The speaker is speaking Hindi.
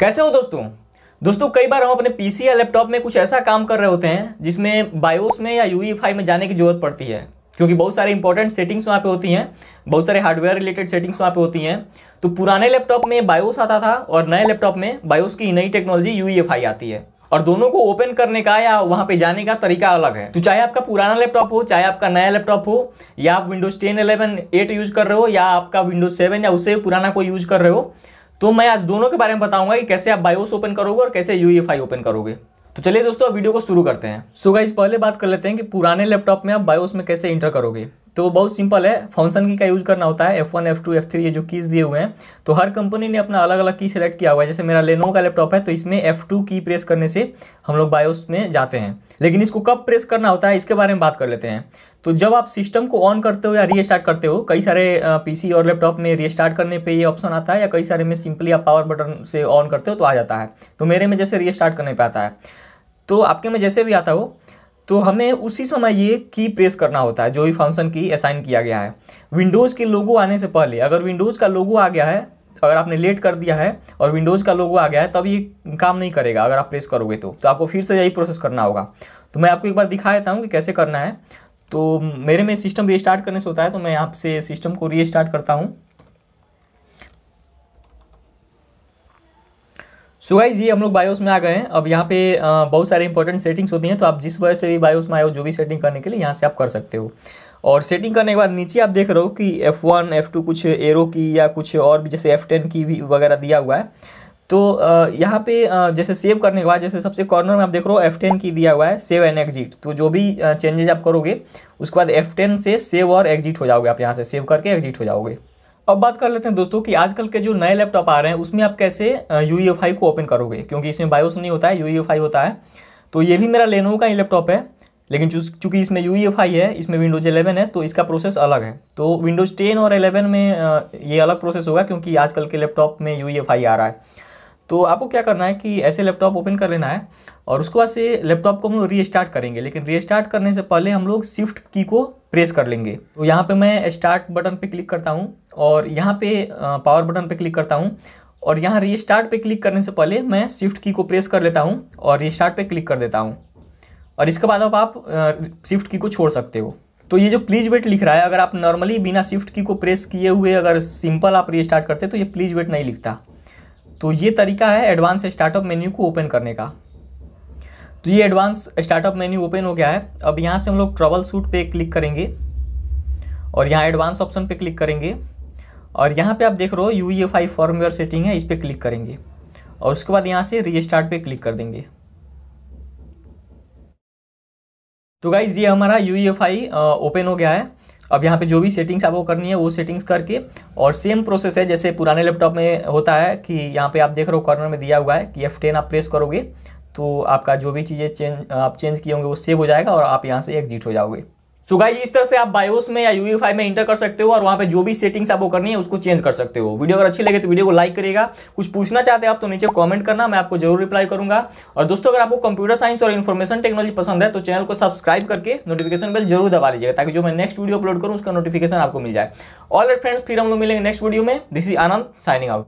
कैसे हो दोस्तों दोस्तों कई बार हम अपने पीसी या लैपटॉप में कुछ ऐसा काम कर रहे होते हैं जिसमें बायोस में या यूईफाई e में जाने की जरूरत पड़ती है क्योंकि बहुत सारे इंपॉर्टेंट सेटिंग्स वहाँ पे होती हैं बहुत सारे हार्डवेयर रिलेटेड सेटिंग्स वहाँ पे होती हैं तो पुराने लैपटॉप में बायोस आता था और नए लैपटॉप में बायोस की नई टेक्नोलॉजी यू e आती है और दोनों को ओपन करने का या वहाँ पे जाने का तरीका अलग है तो चाहे आपका पुराना लैपटॉप हो चाहे आपका नया लैपटॉप हो या आप Windows ten eleven eight use कर रहे हो या आपका विंडोज सेवन या उससे पुराना कोई यूज़ कर रहे हो तो मैं आज दोनों के बारे में बताऊंगा कि कैसे आप बायोस ओपन करोगे और कैसे यू ओपन करोगे तो चलिए दोस्तों वीडियो को शुरू करते हैं सो so गाइस पहले बात कर लेते हैं कि पुराने लैपटॉप में आप बायोस में कैसे इंटर करोगे तो वो बहुत सिंपल है फंक्शन की का यूज़ करना होता है F one F two F three ये जो कीज़ दिए हुए हैं तो हर कंपनी ने अपना अलग अलग की सेलेक्ट किया हुआ है जैसे मेरा लेनो का लैपटॉप है तो इसमें एफ टू की प्रेस करने से हम लोग बायोस में जाते हैं लेकिन इसको कब प्रेस करना होता है इसके बारे में बात कर लेते हैं तो जब आप सिस्टम को ऑन करते हो या रीस्टार्ट करते हो कई सारे पीसी और लैपटॉप में रीस्टार्ट करने पे ये ऑप्शन आता है या कई सारे में सिंपली आप पावर बटन से ऑन करते हो तो आ जाता है तो मेरे में जैसे रीस्टार्ट करने पे आता है तो आपके में जैसे भी आता हो तो हमें उसी समय ये की प्रेस करना होता है जो भी फंक्शन की असाइन किया गया है विंडोज़ के लोगो आने से पहले अगर विंडोज़ का लोगो आ गया है अगर आपने लेट कर दिया है और विंडोज़ का लोगो आ गया है तब ये काम नहीं करेगा अगर आप प्रेस करोगे तो तो आपको फिर से यही प्रोसेस करना होगा तो मैं आपको एक बार दिखा देता हूँ कि कैसे करना है तो मेरे में सिस्टम रिस्टार्ट करने से होता है तो मैं आपसे सिस्टम को रिस्टार्ट करता हूँ सो so गाइज ये हम लोग बायोस में आ गए हैं अब यहाँ पे बहुत सारे इंपॉर्टेंट सेटिंग्स होती हैं तो आप जिस वजह से भी बायोस में आए हो जो भी सेटिंग करने के लिए यहाँ से आप कर सकते हो और सेटिंग करने के बाद नीचे आप देख रहे हो कि एफ़ वन एफ़ टू कुछ एरो की या कुछ और भी जैसे एफ़ टेन की भी वगैरह दिया हुआ है तो यहाँ पे जैसे सेव करने के बाद जैसे सबसे कॉर्नर में आप देख रहे हो एफ़ टेन की दिया हुआ है सेव एंड एग्जिट तो जो भी चेंजेज आप करोगे उसके बाद एफ़ टेन से सेव और एग्जिट हो जाओगे आप यहाँ से सेव करके एग्जिट हो जाओगे अब बात कर लेते हैं दोस्तों कि आजकल के जो नए लैपटॉप आ रहे हैं उसमें आप कैसे यू को ओपन करोगे क्योंकि इसमें बायोस नहीं होता है यू होता है तो ये भी मेरा लेनोवो का ही लैपटॉप है लेकिन चूंकि इसमें यू है इसमें विंडोज़ 11 है तो इसका प्रोसेस अलग है तो विंडोज़ 10 और 11 में ये अलग प्रोसेस होगा क्योंकि आजकल के लैपटॉप में यू आ रहा है तो आपको क्या करना है कि ऐसे लैपटॉप ओपन कर लेना है और उसके बाद से लैपटॉप को हम लोग री करेंगे लेकिन री करने से पहले हम लोग स्विफ्ट की को प्रेस कर लेंगे तो यहाँ पे मैं स्टार्ट बटन पे क्लिक करता हूँ और यहाँ पे पावर बटन पे क्लिक करता हूँ और यहाँ रीस्टार्ट पे क्लिक करने से पहले मैं स्विफ्ट की को प्रेस कर लेता हूँ और रीस्टार्ट पे क्लिक कर देता हूँ और इसके बाद अब आप स्विफ्ट की को छोड़ सकते हो तो ये जो प्लीज वेट लिख रहा है अगर आप नॉर्मली बिना स्विफ्ट की को प्रेस किए हुए अगर सिंपल आप स्टार्ट करते तो ये प्लीज वेट नहीं लिखता तो ये तरीका है एडवांस स्टार्टअप मेन्यू को ओपन करने का तो ये एडवांस स्टार्टअप मेन्यू ओपन हो गया है अब यहाँ से हम लोग ट्रबल सूट पे क्लिक करेंगे और यहाँ एडवांस ऑप्शन पर क्लिक करेंगे और यहाँ पे आप देख रहे हो यू ई सेटिंग है इस पर क्लिक करेंगे और उसके बाद यहाँ से रीस्टार्ट पे क्लिक कर देंगे तो गाइज ये हमारा U E F I open हो गया है अब यहाँ पे जो भी सेटिंग्स आपको करनी है वो सेटिंग्स करके और सेम प्रोसेस है जैसे पुराने लैपटॉप में होता है कि यहाँ पे आप देख रहे हो कॉर्नर में दिया हुआ है कि F10 आप प्रेस करोगे तो आपका जो भी चीज़ें चेंज आप चेंज किए होंगे वो सेव हो जाएगा और आप यहाँ से एग्जिट हो जाओगे सो so इस तरह से आप बायोस में या यू में इंटर कर सकते हो और वहाँ पे जो भी सेटिंग्स आपको करनी है उसको चेंज कर सकते हो वीडियो अगर अच्छी लगे तो वीडियो को लाइक करेगा कुछ पूछना चाहते हैं आप तो नीचे कमेंट करना मैं आपको जरूर रिप्लाई करूंगा और दोस्तों अगर आपको कंप्यूटर साइंस और इन्फॉर्मेशन टेक्नोलॉजी पसंद है तो चैनल को सब्सक्राइब करके नोटिफिकेशन बिल जरूर दबा लीजिएगा ताकि जो मैं नेक्स्ट वीडियो अपलोड करूँ उसका नोटिफिकेशन आपको मिल जाए ऑल फ्रेंड्स फिर हम लोग मिलेंगे नेक्स्ट वीडियो में this is Anand signing out